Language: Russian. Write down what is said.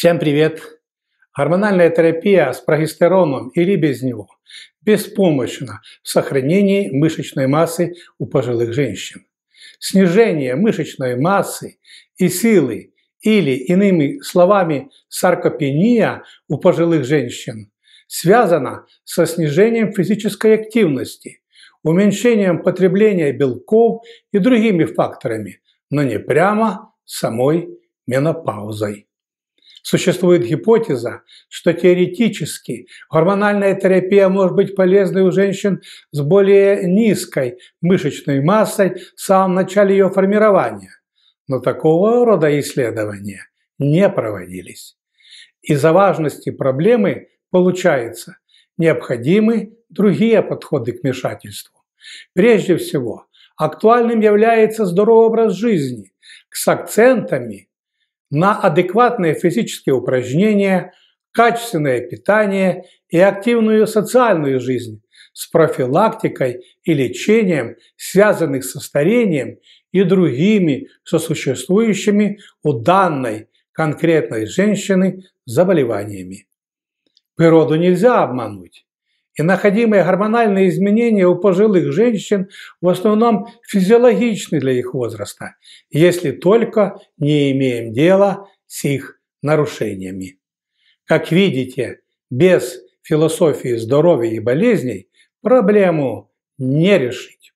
Всем привет! Гормональная терапия с прогестероном или без него беспомощна в сохранении мышечной массы у пожилых женщин. Снижение мышечной массы и силы или, иными словами, саркопения у пожилых женщин связано со снижением физической активности, уменьшением потребления белков и другими факторами, но не прямо самой менопаузой. Существует гипотеза, что теоретически гормональная терапия может быть полезной у женщин с более низкой мышечной массой в самом начале ее формирования. Но такого рода исследования не проводились. Из-за важности проблемы, получается, необходимы другие подходы к вмешательству. Прежде всего, актуальным является здоровый образ жизни с акцентами – на адекватные физические упражнения, качественное питание и активную социальную жизнь с профилактикой и лечением, связанных со старением и другими сосуществующими у данной конкретной женщины заболеваниями. Природу нельзя обмануть и находимые гормональные изменения у пожилых женщин в основном физиологичны для их возраста, если только не имеем дела с их нарушениями. Как видите, без философии здоровья и болезней проблему не решить.